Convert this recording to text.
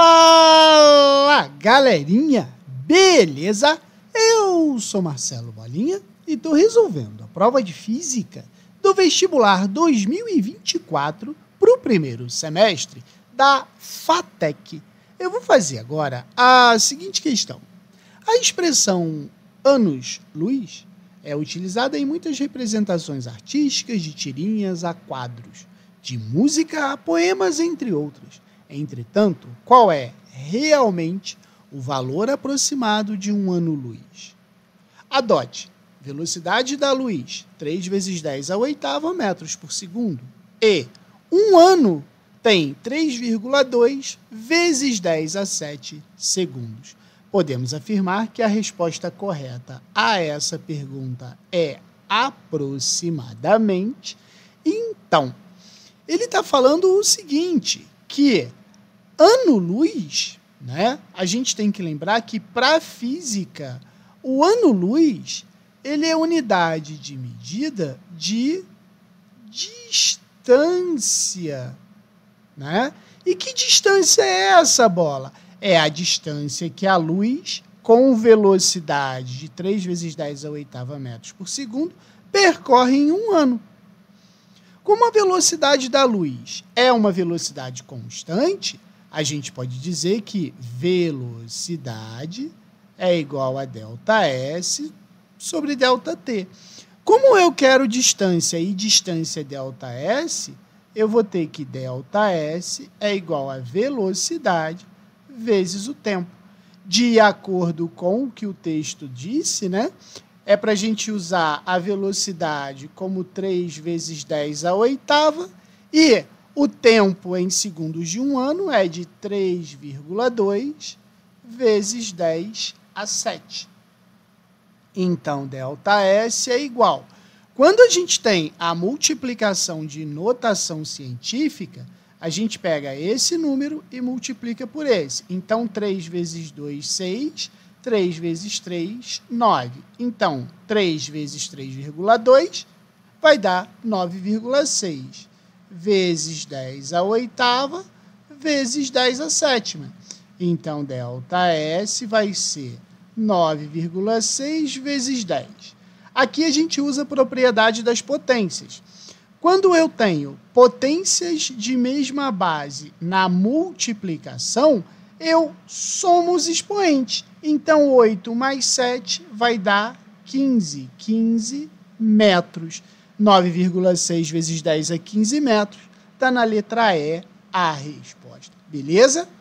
Fala galerinha, beleza? Eu sou Marcelo Bolinha e estou resolvendo a prova de física do vestibular 2024 para o primeiro semestre da FATEC. Eu vou fazer agora a seguinte questão. A expressão anos-luz é utilizada em muitas representações artísticas, de tirinhas a quadros, de música a poemas, entre outras. Entretanto, qual é realmente o valor aproximado de um ano-luz? Adote velocidade da luz, 3 vezes 10 a oitava metros por segundo. E um ano tem 3,2 vezes 10 a 7 segundos. Podemos afirmar que a resposta correta a essa pergunta é aproximadamente. Então, ele está falando o seguinte, que ano-luz, né? A gente tem que lembrar que para a física, o ano-luz, ele é unidade de medida de distância, né? E que distância é essa bola? É a distância que a luz com velocidade de 3 vezes 10 a oitava metros por segundo percorre em um ano. Como a velocidade da luz é uma velocidade constante, a gente pode dizer que velocidade é igual a delta S sobre delta T. Como eu quero distância e distância delta S, eu vou ter que delta S é igual a velocidade vezes o tempo. De acordo com o que o texto disse, né? É para a gente usar a velocidade como 3 vezes 10 a oitava e o tempo em segundos de um ano é de 3,2 vezes 10 a 7. Então, delta S é igual. Quando a gente tem a multiplicação de notação científica, a gente pega esse número e multiplica por esse. Então, 3 vezes 2, 6. 3 vezes 3, 9. Então, 3 vezes 3,2 vai dar 9,6 vezes 10 a oitava, vezes 10 a sétima. Então, delta S vai ser 9,6 vezes 10. Aqui a gente usa a propriedade das potências. Quando eu tenho potências de mesma base na multiplicação, eu somo os expoentes. Então, 8 mais 7 vai dar 15. 15 metros. 9,6 vezes 10 a 15 metros, está na letra E a resposta. Beleza?